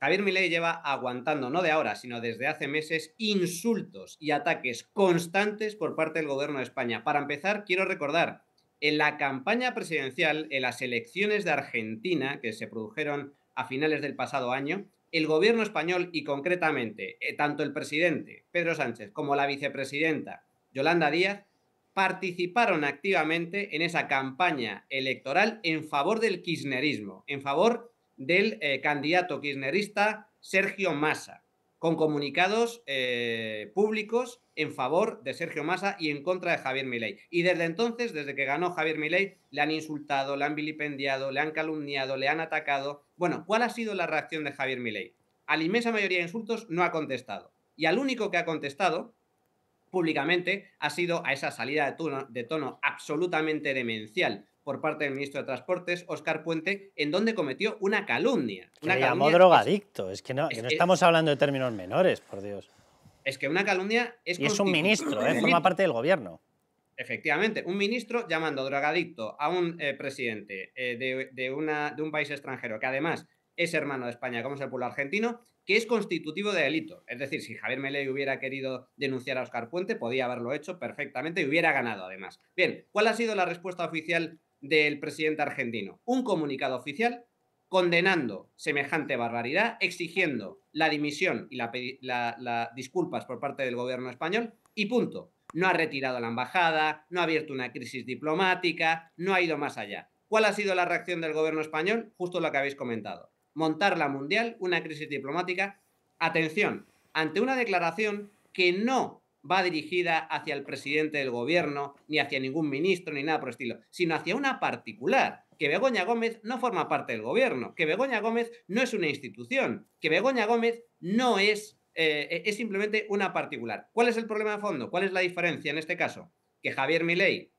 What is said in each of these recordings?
Javier Milei lleva aguantando, no de ahora, sino desde hace meses, insultos y ataques constantes por parte del gobierno de España. Para empezar, quiero recordar, en la campaña presidencial, en las elecciones de Argentina, que se produjeron a finales del pasado año, el gobierno español y concretamente eh, tanto el presidente Pedro Sánchez como la vicepresidenta Yolanda Díaz participaron activamente en esa campaña electoral en favor del kirchnerismo, en favor del eh, candidato kirchnerista Sergio Massa, con comunicados eh, públicos en favor de Sergio Massa y en contra de Javier Milei. Y desde entonces, desde que ganó Javier Milei, le han insultado, le han vilipendiado, le han calumniado, le han atacado. Bueno, ¿cuál ha sido la reacción de Javier Milei? A la inmensa mayoría de insultos no ha contestado. Y al único que ha contestado públicamente ha sido a esa salida de tono, de tono absolutamente demencial por parte del ministro de Transportes, Óscar Puente, en donde cometió una calumnia. Una llamó pues, drogadicto. Es que no, estamos hablando de términos menores, por Dios. Es que una calumnia es... Y es un ministro, ¿eh? forma parte del gobierno. Efectivamente, un ministro llamando drogadicto a un eh, presidente eh, de, una, de un país extranjero, que además es hermano de España, como es el pueblo argentino, que es constitutivo de delito. Es decir, si Javier Meley hubiera querido denunciar a Oscar Puente, podía haberlo hecho perfectamente y hubiera ganado además. Bien, ¿cuál ha sido la respuesta oficial del presidente argentino. Un comunicado oficial condenando semejante barbaridad, exigiendo la dimisión y las disculpas por parte del gobierno español y punto. No ha retirado la embajada, no ha abierto una crisis diplomática, no ha ido más allá. ¿Cuál ha sido la reacción del gobierno español? Justo lo que habéis comentado. Montar la mundial, una crisis diplomática. Atención, ante una declaración que no va dirigida hacia el presidente del gobierno, ni hacia ningún ministro, ni nada por el estilo, sino hacia una particular, que Begoña Gómez no forma parte del gobierno, que Begoña Gómez no es una institución, que Begoña Gómez no es, eh, es simplemente una particular. ¿Cuál es el problema de fondo? ¿Cuál es la diferencia en este caso? Que Javier Milei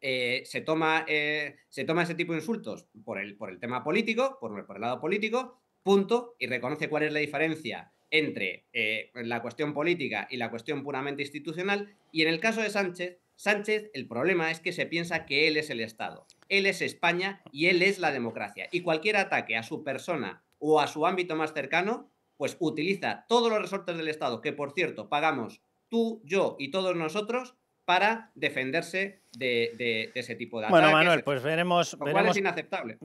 eh, se, toma, eh, se toma ese tipo de insultos por el, por el tema político, por, por el lado político, punto, y reconoce cuál es la diferencia entre eh, la cuestión política y la cuestión puramente institucional. Y en el caso de Sánchez, Sánchez, el problema es que se piensa que él es el Estado, él es España y él es la democracia. Y cualquier ataque a su persona o a su ámbito más cercano, pues utiliza todos los resortes del Estado, que por cierto pagamos tú, yo y todos nosotros, para defenderse de, ese tipo de ataques. Bueno, Manuel, pues veremos. es inaceptable.